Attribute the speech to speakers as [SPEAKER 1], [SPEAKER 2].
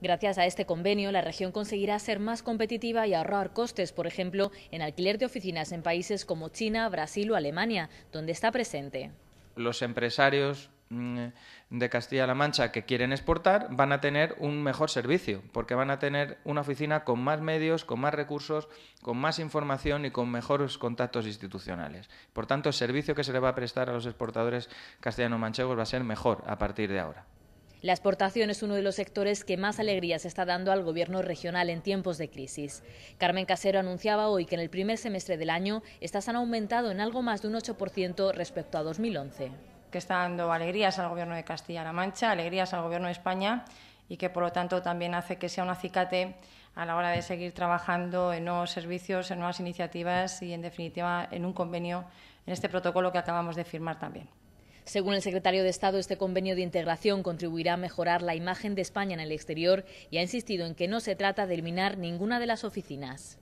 [SPEAKER 1] Gracias a este convenio, la región conseguirá ser más competitiva y ahorrar costes, por ejemplo, en alquiler de oficinas en países como China, Brasil o Alemania, donde está presente.
[SPEAKER 2] Los empresarios mm, de Castilla-La Mancha que quieren exportar van a tener un mejor servicio, porque van a tener una oficina con más medios, con más recursos, con más información y con mejores contactos institucionales. Por tanto, el servicio que se le va a prestar a los exportadores castellano-manchegos va a ser mejor a partir de ahora.
[SPEAKER 1] La exportación es uno de los sectores que más alegrías está dando al gobierno regional en tiempos de crisis. Carmen Casero anunciaba hoy que en el primer semestre del año estas han aumentado en algo más de un 8%
[SPEAKER 3] respecto a 2011. Que está dando alegrías al gobierno de Castilla-La Mancha, alegrías al gobierno de España y que por lo tanto también hace que sea un acicate a la hora de seguir trabajando en nuevos servicios, en nuevas iniciativas y en definitiva en un convenio, en este protocolo que acabamos de firmar también.
[SPEAKER 1] Según el secretario de Estado, este convenio de integración contribuirá a mejorar la imagen de España en el exterior y ha insistido en que no se trata de eliminar ninguna de las oficinas.